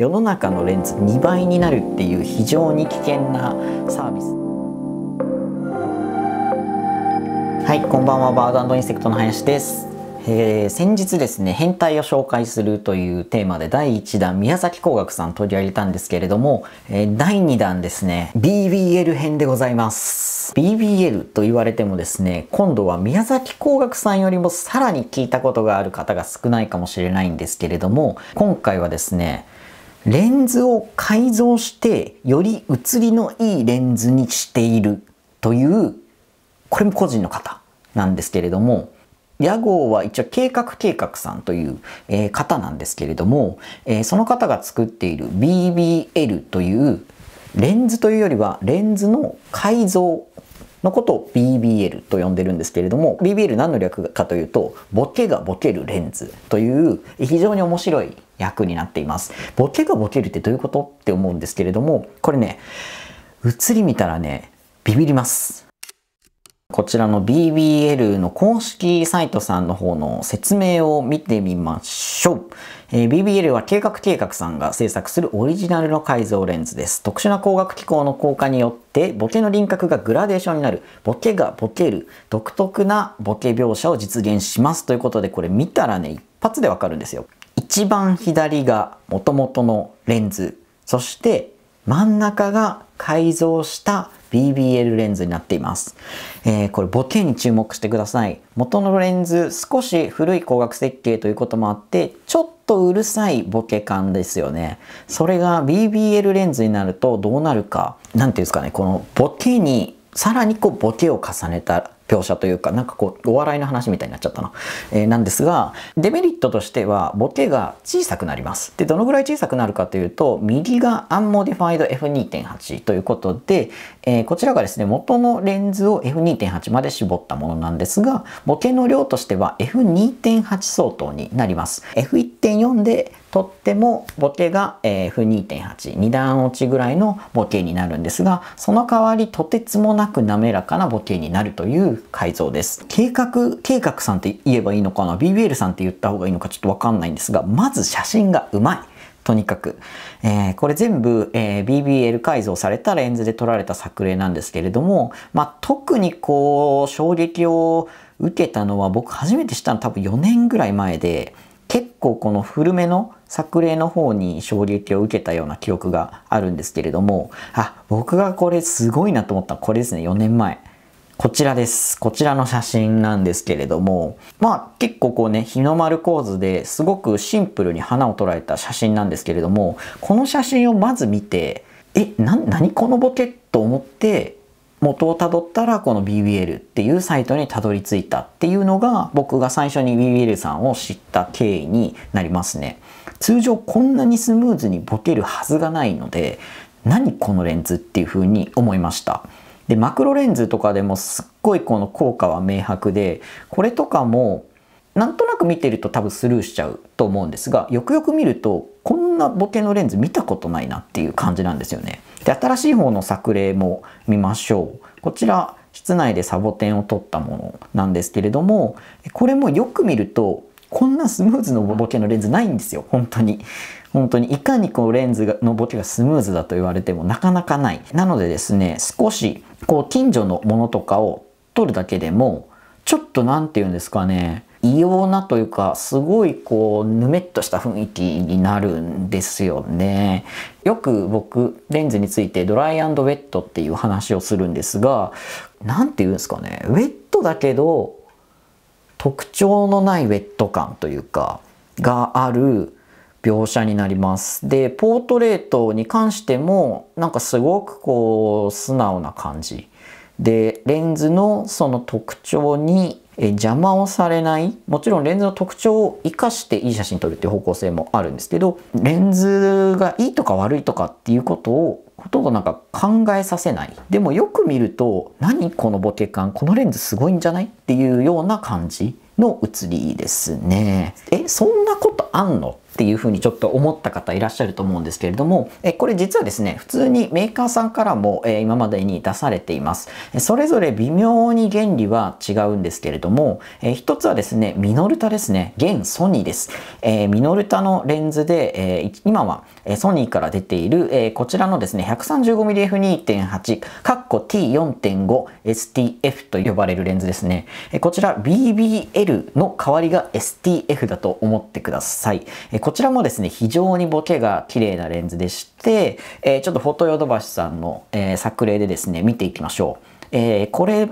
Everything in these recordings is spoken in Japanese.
世の中のレンズ2倍になるっていう非常に危険なサービスはいこんばんはバードインセクトの林ですえー、先日ですね、変態を紹介するというテーマで第1弾、宮崎工学さん取り上げたんですけれども、えー、第2弾ですね、BBL 編でございます。BBL と言われてもですね、今度は宮崎工学さんよりもさらに聞いたことがある方が少ないかもしれないんですけれども、今回はですね、レンズを改造してより写りのいいレンズにしているというこれも個人の方なんですけれども屋号は一応計画計画さんという、え方なんですけれども、えその方が作っている BBL というレンズというよりはレンズの改造のことを BBL と呼んでるんですけれども BBL 何の略かというとボケがボケるレンズという非常に面白い役になっていますボケがボケるってどういうことって思うんですけれどもこれね映り見たらねビビりますこちらの BBL の公式サイトさんの方の説明を見てみましょう。えー、BBL は計画計画さんが制作するオリジナルの改造レンズです。特殊な光学機構の効果によってボケの輪郭がグラデーションになる、ボケがボケる、独特なボケ描写を実現しますということで、これ見たらね、一発でわかるんですよ。一番左が元々のレンズ、そして真ん中が改造した BBL レンズになっています。えー、これボケに注目してください。元のレンズ少し古い光学設計ということもあって、ちょっとうるさいボケ感ですよね。それが BBL レンズになるとどうなるか。何ていうんですかね、このボケにさらにこうボケを重ねた描写というか、なんかこう、お笑いの話みたいになっちゃったな。えー、なんですが、デメリットとしては、ボケが小さくなります。で、どのぐらい小さくなるかというと、右がアンモディファイド F2.8 ということで、えー、こちらがですね、元のレンズを F2.8 まで絞ったものなんですが、ボケの量としては F2.8 相当になります。F1.4 でとってもボケが F2.8、2段落ちぐらいのボケになるんですが、その代わりとてつもなく滑らかなボケになるという改造です。計画、計画さんって言えばいいのかな ?BBL さんって言った方がいいのかちょっとわかんないんですが、まず写真がうまい。とにかく。えー、これ全部、えー、BBL 改造されたレンズで撮られた作例なんですけれども、まあ、特にこう、衝撃を受けたのは僕初めて知ったの多分4年ぐらい前で、結構この古めの作例の方に衝撃を受けたような記憶があるんですけれども、あ、僕がこれすごいなと思ったのはこれですね、4年前。こちらです。こちらの写真なんですけれども、まあ結構こうね、日の丸構図ですごくシンプルに花を捉えた写真なんですけれども、この写真をまず見て、え、な、何このボケと思って、元をたどったらこの BBL っていうサイトにたどり着いたっていうのが僕が最初に BBL さんを知った経緯になりますね。通常こんなにスムーズにボケるはずがないので何このレンズっていう風に思いました。で、マクロレンズとかでもすっごいこの効果は明白で、これとかもなんとなく見てると多分スルーしちゃうと思うんですが、よくよく見ると、こんなボケのレンズ見たことないなっていう感じなんですよね。で、新しい方の作例も見ましょう。こちら、室内でサボテンを撮ったものなんですけれども、これもよく見ると、こんなスムーズのボケのレンズないんですよ、本当に。本当にいかにこうレンズのボケがスムーズだと言われてもなかなかない。なのでですね、少しこう近所のものとかを撮るだけでも、ちょっと何て言うんですかね、異様なというか、すごいこう、ぬめっとした雰囲気になるんですよね。よく僕、レンズについてドライウェットっていう話をするんですが、何て言うんですかね、ウェットだけど、特徴のないウェット感というか、がある描写になります。で、ポートレートに関しても、なんかすごくこう、素直な感じ。で、レンズのその特徴にえ邪魔をされないもちろんレンズの特徴を生かしていい写真撮るっていう方向性もあるんですけどレンズがいいとか悪いとかっていうことをほとんどなんか考えさせないでもよく見ると何このボケ感このレンズすごいんじゃないっていうような感じの写りですねえそんなことあんのっていうふうにちょっと思った方いらっしゃると思うんですけれども、えこれ実はですね、普通にメーカーさんからも、え今までに出されています。それぞれ微妙に原理は違うんですけれども、えー、一つはですね、ミノルタですね、現ソニーです。えミノルタのレンズで、え今はソニーから出ている、えこちらのですね、135mmF2.8、カッコ T4.5STF と呼ばれるレンズですね。えこちら BBL の代わりが STF だと思ってください。えこちらもですね、非常にボケが綺麗なレンズでして、えー、ちょっとフォトヨドバシさんの、えー、作例でですね、見ていきましょう。えー、これ、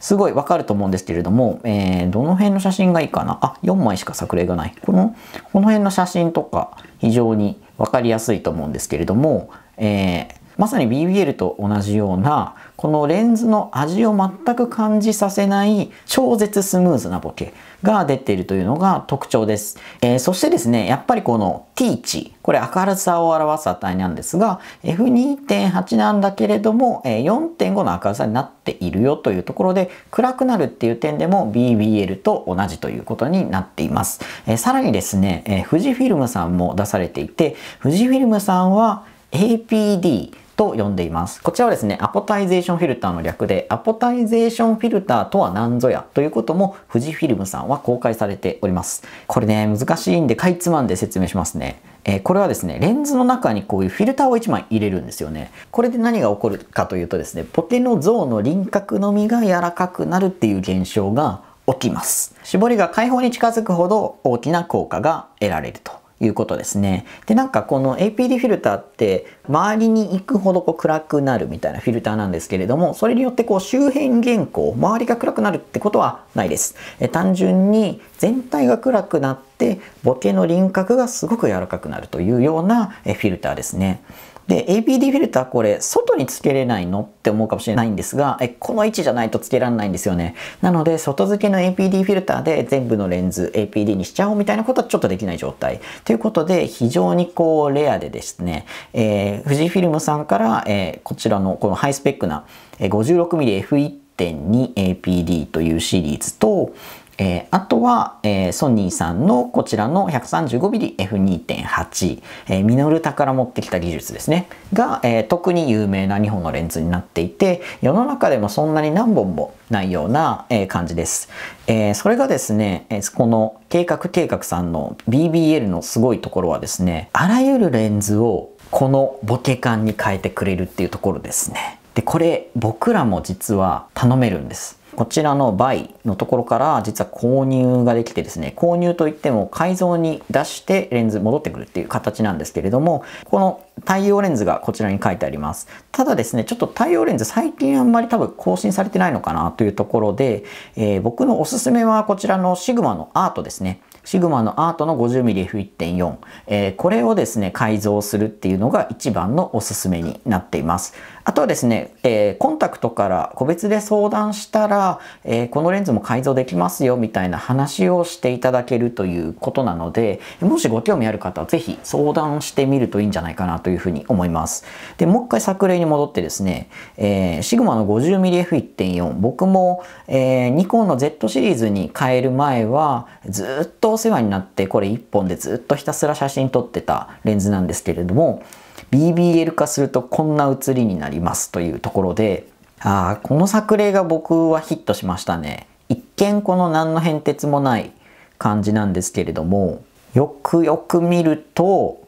すごいわかると思うんですけれども、えー、どの辺の写真がいいかなあ、4枚しか作例がない。この、この辺の写真とか、非常にわかりやすいと思うんですけれども、えー、まさに BBL と同じような、このレンズの味を全く感じさせない超絶スムーズなボケが出ているというのが特徴です。えー、そしてですね、やっぱりこの T 値、これ明るさを表す値なんですが、F2.8 なんだけれども、4.5の明るさになっているよというところで、暗くなるっていう点でも BBL と同じということになっています。えー、さらにですね、えー、富士フィルムさんも出されていて、富士フィルムさんは APD、と呼んでいます。こちらはですね、アポタイゼーションフィルターの略で、アポタイゼーションフィルターとは何ぞやということも富士フィルムさんは公開されております。これね、難しいんで、かいつまんで説明しますね。えー、これはですね、レンズの中にこういうフィルターを1枚入れるんですよね。これで何が起こるかというとですね、ポテの像の輪郭のみが柔らかくなるっていう現象が起きます。絞りが解放に近づくほど大きな効果が得られると。いうことですね。で、なんかこの APD フィルターって周りに行くほどこう暗くなるみたいなフィルターなんですけれども、それによってこう周辺原稿、周りが暗くなるってことはないです。え単純に全体が暗くなって、ボケの輪郭がすごく柔らかくなるというようなフィルターですね。で、APD フィルターこれ、外につけれないのって思うかもしれないんですが、え、この位置じゃないとつけられないんですよね。なので、外付けの APD フィルターで全部のレンズ APD にしちゃおうみたいなことはちょっとできない状態。ということで、非常にこう、レアでですね、えー、富士フィルムさんから、えー、こちらのこのハイスペックな 56mmF1.2APD というシリーズと、えー、あとは、えー、ソニーさんのこちらの 135mmF2.8、えー、ミノルタから持ってきた技術ですね。が、えー、特に有名な2本のレンズになっていて、世の中でもそんなに何本もないような、えー、感じです。えー、それがですね、えー、この計画計画さんの BBL のすごいところはですね、あらゆるレンズをこのボケ感に変えてくれるっていうところですね。で、これ僕らも実は頼めるんです。こちらのバイのところから実は購入ができてですね、購入といっても改造に出してレンズ戻ってくるっていう形なんですけれども、この対応レンズがこちらに書いてあります。ただですね、ちょっと対応レンズ最近あんまり多分更新されてないのかなというところで、えー、僕のおすすめはこちらのシグマのアートですね。シグマのアートの 50mmF1.4、えー、これをですね、改造するっていうのが一番のおすすめになっています。あとはですね、えー、コンタクトから個別で相談したら、えー、このレンズも改造できますよみたいな話をしていただけるということなので、もしご興味ある方はぜひ相談してみるといいんじゃないかなというふうに思います。で、もう一回作例に戻ってですね、えー、シグマの 50mmF1.4、僕も、えー、ニコンの Z シリーズに変える前は、ずっとお世話になって、これ1本でずっとひたすら写真撮ってたレンズなんですけれども、BBL 化するとこんな写りになりますというところで、ああ、この作例が僕はヒットしましたね。一見この何の変哲もない感じなんですけれども、よくよく見ると、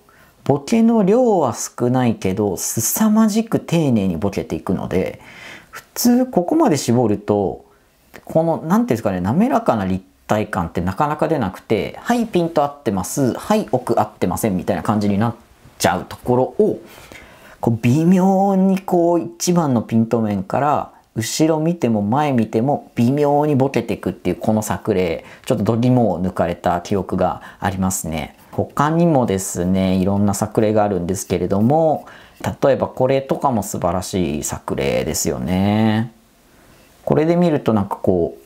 ボケの量は少ないけど、凄まじく丁寧にボケていくので、普通ここまで絞ると、この、何ていうんですかね、滑らかな立体感ってなかなか出なくて、はい、ピント合ってます、はい、奥合ってませんみたいな感じになっちゃうところを、こう微妙にこう一番のピント面から後ろ見ても前見ても微妙にボケていくっていうこの作例、ちょっとリモを抜かれた記憶がありますね。他にもですね、いろんな作例があるんですけれども、例えばこれとかも素晴らしい作例ですよね。これで見るとなんかこう、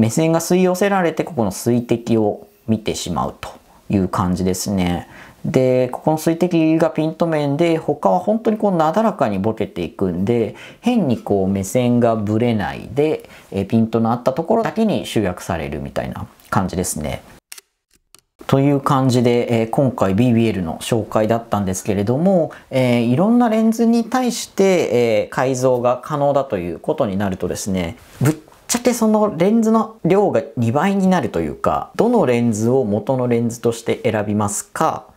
目線が吸い寄せられてここの水滴を見てしまうという感じですね。でここの水滴がピント面で他は本当にこうなだらかにボケていくんで変にこう目線がぶれないでえピントのあったところだけに集約されるみたいな感じですね。という感じで、えー、今回 BBL の紹介だったんですけれども、えー、いろんなレンズに対して、えー、改造が可能だということになるとですねぶっちゃてそのレンズの量が2倍になるというか、どのレンズを元のレンズとして選びますか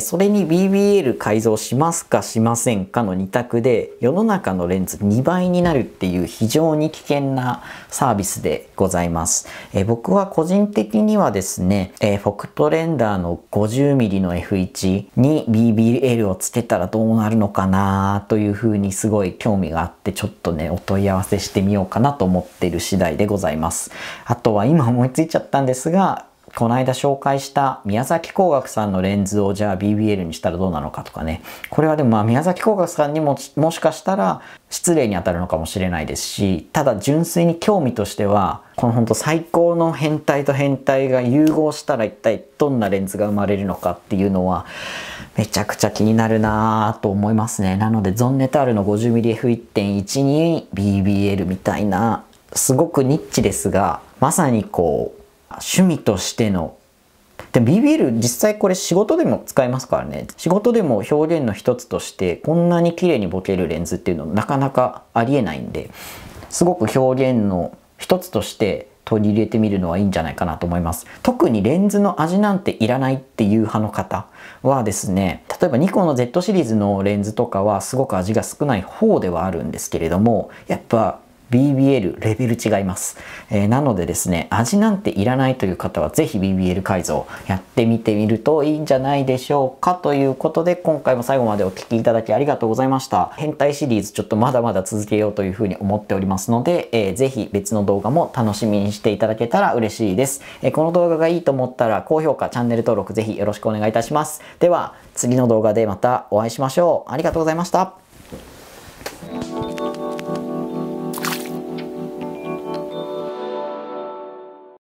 それに BBL 改造しますかしませんかの2択で世の中のレンズ2倍になるっていう非常に危険なサービスでございます。え僕は個人的にはですね、えフォクトレンダーの 50mm の F1 に BBL をつけたらどうなるのかなというふうにすごい興味があってちょっとねお問い合わせしてみようかなと思ってる次第でございます。あとは今思いついちゃったんですがこの間紹介した宮崎工学さんのレンズをじゃあ BBL にしたらどうなのかとかね。これはでもまあ宮崎工学さんにももしかしたら失礼に当たるのかもしれないですし、ただ純粋に興味としては、この本当最高の変態と変態が融合したら一体どんなレンズが生まれるのかっていうのは、めちゃくちゃ気になるなぁと思いますね。なのでゾンネタールの 50mmF1.1 に BBL みたいな、すごくニッチですが、まさにこう、趣味としてのでビビる、実際これ仕事でも使えますからね仕事でも表現の一つとしてこんなに綺麗にボケるレンズっていうのなかなかありえないんですごく表現の一つとして取り入れてみるのはいいんじゃないかなと思います特にレンズの味なんていらないっていう派の方はですね例えばニコンの Z シリーズのレンズとかはすごく味が少ない方ではあるんですけれどもやっぱ BBL レベル違います。えー、なのでですね、味なんていらないという方はぜひ BBL 改造やってみてみるといいんじゃないでしょうかということで今回も最後までお聴きいただきありがとうございました。変態シリーズちょっとまだまだ続けようというふうに思っておりますので、えー、ぜひ別の動画も楽しみにしていただけたら嬉しいです。えー、この動画がいいと思ったら高評価、チャンネル登録ぜひよろしくお願いいたします。では次の動画でまたお会いしましょう。ありがとうございました。